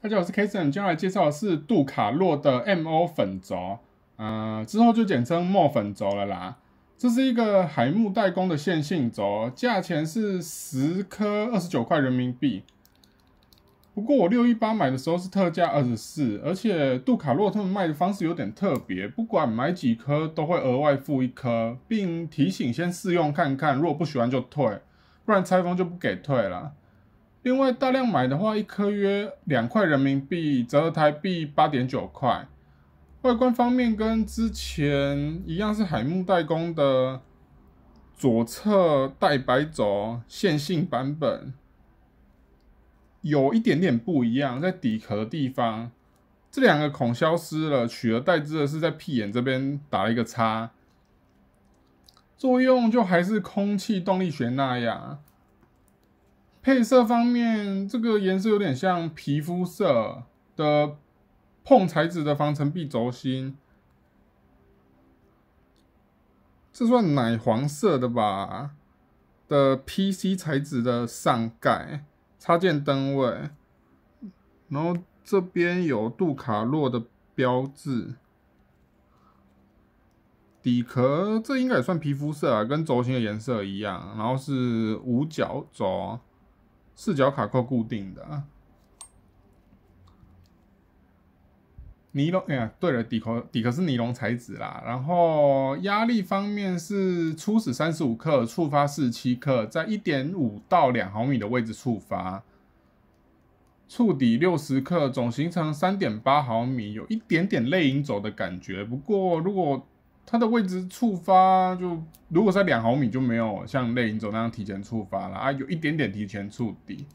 大家好，我是 Kason，今天来介绍的是杜卡洛的 MO 粉轴，呃，之后就简称墨粉轴了啦。这是一个海木代工的线性轴，价钱是十颗二十九块人民币。不过我六一八买的时候是特价二十四，而且杜卡洛他们卖的方式有点特别，不管买几颗都会额外付一颗，并提醒先试用看看，如果不喜欢就退，不然拆封就不给退了。另外，大量买的话，一颗约两块人民币，折合台币八点九块。外观方面跟之前一样，是海木代工的左侧带白轴线性版本，有一点点不一样，在底壳的地方，这两个孔消失了，取而代之的是在屁眼这边打了一个叉，作用就还是空气动力学那样。配色方面，这个颜色有点像皮肤色的碰材质的防尘壁轴心，这算奶黄色的吧？的 PC 材质的上盖、插件灯位，然后这边有杜卡洛的标志，底壳这应该也算皮肤色啊，跟轴心的颜色一样。然后是五角轴。四角卡扣固定的啊，尼龙哎呀，对了，底壳底壳是尼龙材质啦。然后压力方面是初始三十五克，触发四十七克，在一点五到两毫米的位置触发，触底六十克，总行程三点八毫米，有一点点泪影走的感觉。不过如果它的位置触发就，如果在两毫米就没有像类影走那样提前触发了啊，有一点点提前触底，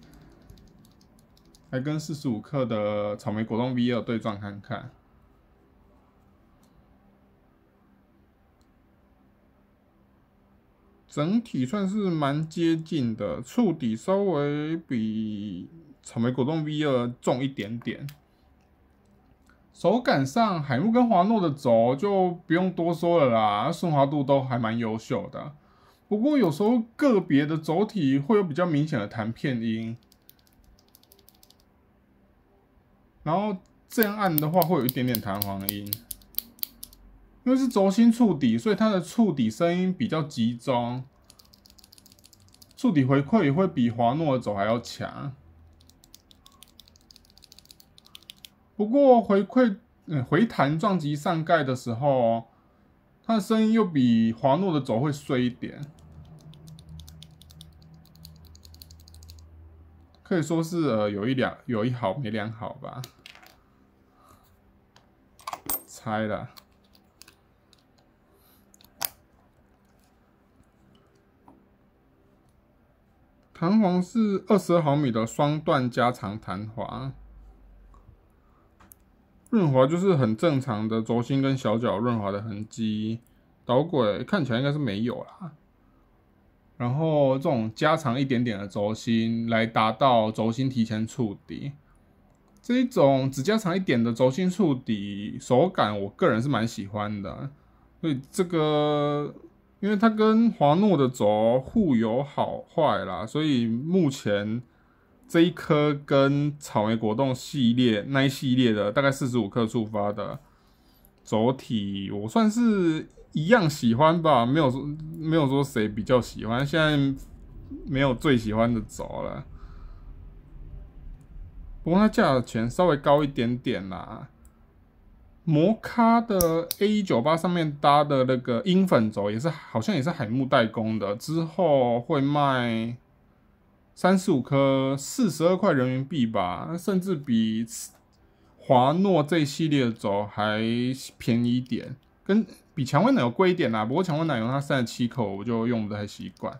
来跟四十五克的草莓果冻 V 二对撞看看，整体算是蛮接近的，触底稍微比草莓果冻 V 二重一点点。手感上，海木跟华诺的轴就不用多说了啦，顺滑度都还蛮优秀的。不过有时候个别的轴体会有比较明显的弹片音，然后这样按的话会有一点点弹簧音，因为是轴心触底，所以它的触底声音比较集中，触底回馈也会比华诺的轴还要强。不过回馈，嗯，回弹撞击上盖的时候，它的声音又比华诺的轴会碎一点，可以说是呃有一两有一好没两好吧。拆了，弹簧是二十毫米的双段加长弹簧。润滑就是很正常的轴心跟小脚润滑的痕迹，导轨看起来应该是没有啦。然后这种加长一点点的轴心，来达到轴心提前触底，这一种只加长一点的轴心触底，手感我个人是蛮喜欢的。所以这个，因为它跟华诺的轴互有好坏啦，所以目前。这一颗跟草莓果冻系列那一系列的大概四十五克触发的轴体，我算是一样喜欢吧，没有说没有说谁比较喜欢，现在没有最喜欢的轴了。不过它价钱稍微高一点点啦。摩卡的 A 九八上面搭的那个樱粉轴也是，好像也是海木代工的，之后会卖。三十五颗，四十二块人民币吧，甚至比华诺这一系列的轴还便宜一点，跟比蔷薇奶油贵一点啦。不过蔷薇奶油它三十七口，我就用不太习惯。